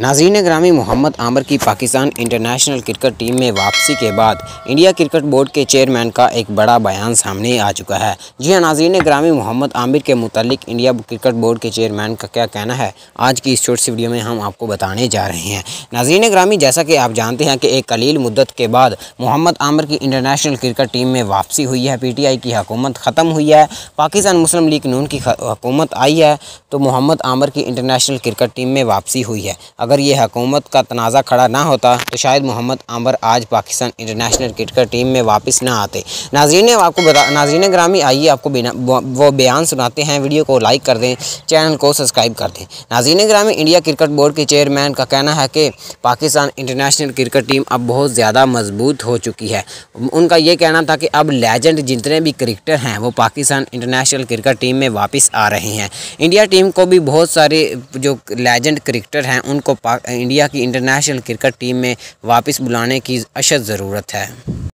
नाजरीन ग्रामी मोहम्मद आमर की पाकिस्तान इंटरनेशनल क्रिकेट टीम में वापसी के बाद इंडिया क्रिकेट बोर्ड के चेयरमैन का एक बड़ा बयान सामने आ चुका है जी हाँ नाजरीन ग्रामी मोहम्मद आमिर के मुतलिक इंडिया क्रिकेट बोर्ड के चेयरमैन का क्या कहना है आज की इस छोटी सी वीडियो में हम आपको बताने जा रहे हैं नाजरीन ग्रामी जैसा कि आप जानते हैं कि एक कलील मुद्दत के बाद मोहम्मद आमिर की इंटरनेशनल क्रिकेट टीम में वापसी हुई है पी टी आई की हकूमत ख़त्म हुई है पाकिस्तान मुस्लिम लीग नून की हकूमत आई है तो मोहम्मद आमिर की इंटरनेशनल क्रिकेट टीम में वापसी हुई है अगर ये हकूमत का तनाज़ा खड़ा ना होता तो शायद मोहम्मद आमर आज पाकिस्तान इंटरनेशनल क्रिकेट टीम में वापस ना आते नाजरीन आपको बता नाजरीन ग्रामी आइए आपको वो बयान सुनाते हैं वीडियो को लाइक कर दें चैनल को सब्सक्राइब कर दें नाजरीन ग्रामी इंडिया क्रिकेट बोर्ड के चेयरमैन का कहना है कि पाकिस्तान इंटरनेशनल क्रिकेट टीम अब बहुत ज़्यादा मजबूत हो चुकी है उनका ये कहना था कि अब लेजेंड जितने भी क्रिकेटर हैं वो पाकिस्तान इंटरनेशनल क्रिकेट टीम में वापस आ रहे हैं इंडिया टीम को भी बहुत सारे जो लेजेंड क्रिकेटर हैं उनको इंडिया की इंटरनेशनल क्रिकेट टीम में वापस बुलाने की अशद ज़रूरत है